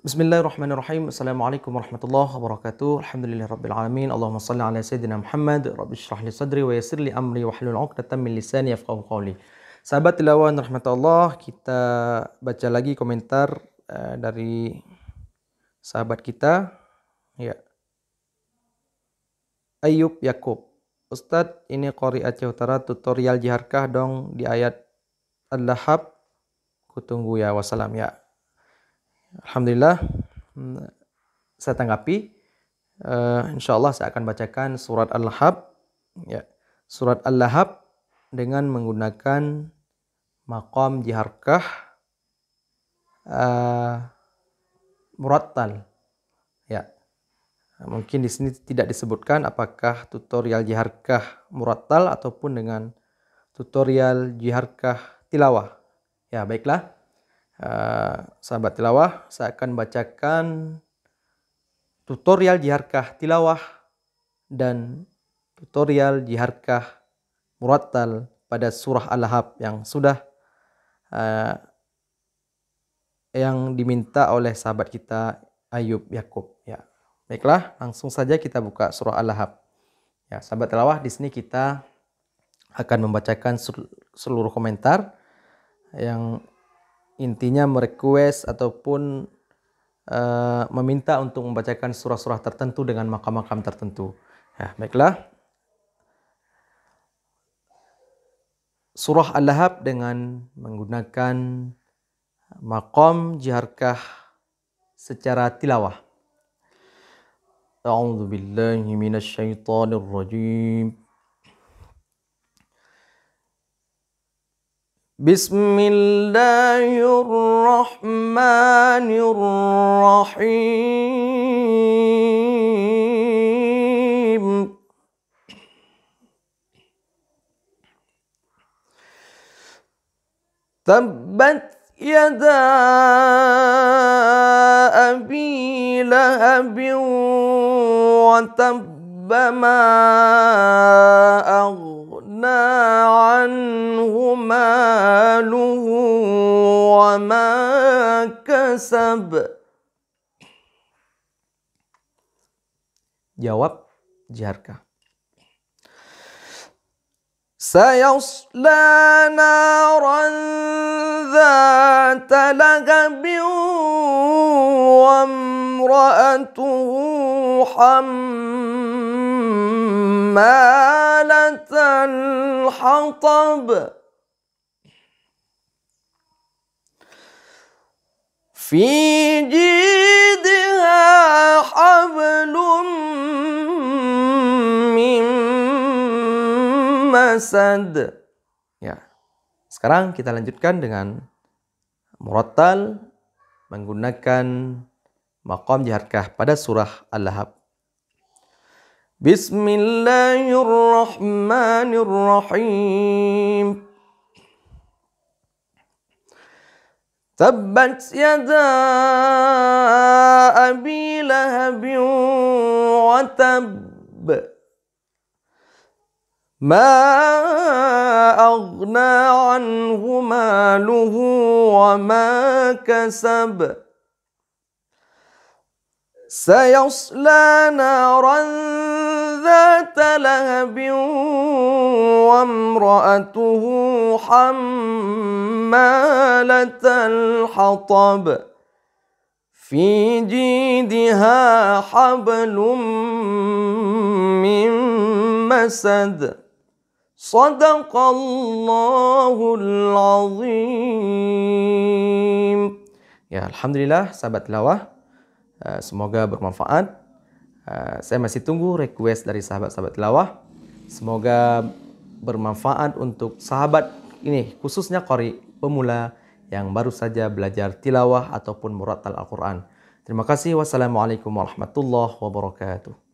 Bismillahirrahmanirrahim. Assalamualaikum warahmatullahi wabarakatuh. Alhamdulillah rabbil alamin. Allahumma salli ala sayyidina Muhammad. Rabbi shrah li sadri wa yassir li amri wa hlul 'uqdatam min lisani yafqahu qawli. Sahabat tilawan rahmatullah, kita baca lagi komentar uh, dari sahabat kita ya. Ayub Yakub. Ustaz, ini Qari'at Utara tutorial jiharkah dong di ayat Al-Lahab Kutunggu ya wassalam ya. Alhamdulillah hmm, saya tanggapi uh, eh, insya Allah saya akan bacakan surat Al-Lahab ya. Surat Al-Lahab dengan menggunakan maqam jiharkah uh, eh, murattal ya. Mungkin di sini tidak disebutkan apakah tutorial jiharkah murattal ataupun dengan tutorial jiharkah tilawah. Ya, baiklah. Uh, sahabat tilawah, saya akan bacakan tutorial jiharkah tilawah dan tutorial jiharkah murattal pada surah al lahab yang sudah uh, yang diminta oleh sahabat kita Ayub Yakub ya. Baiklah, langsung saja kita buka surah al lahab Ya, sahabat tilawah di sini kita akan membacakan seluruh komentar yang intinya merequest ataupun uh, meminta untuk membacakan surah-surah tertentu dengan makam-makam tertentu. Ya, baiklah. Surah Al-Lahab dengan menggunakan maqam jiharkah secara tilawah. A'udzu billahi minasy syaithanir rajim. بسم الله الرحمن الرحيم تبت يدا أبي لهب وتب ما أغنى عنه عمله وما كسب جواب Jarkah سيصلى نارا ذات لهب وامرأته حمالة الحطب في جيدها حبل من masad. Ya. Sekarang kita lanjutkan dengan murattal menggunakan maqam jaharkah pada surah Al-Lahab. Bismillahirrahmanirrahim. تبت يدا أبي لهب وتب ما أغنى عنه ماله وما كسب سيصلى نارا ذات لهب وامرأته حمالة الحطب في جيدها حبل من مسد صدق الله العظيم Ya Alhamdulillah sahabat tilawah eh, Semoga bermanfaat Eh, saya masih tunggu request dari sahabat-sahabat tilawah. Semoga bermanfaat untuk sahabat ini, khususnya kori pemula yang baru saja belajar tilawah ataupun murattal Al-Quran. Terima kasih. Wassalamualaikum warahmatullahi wabarakatuh.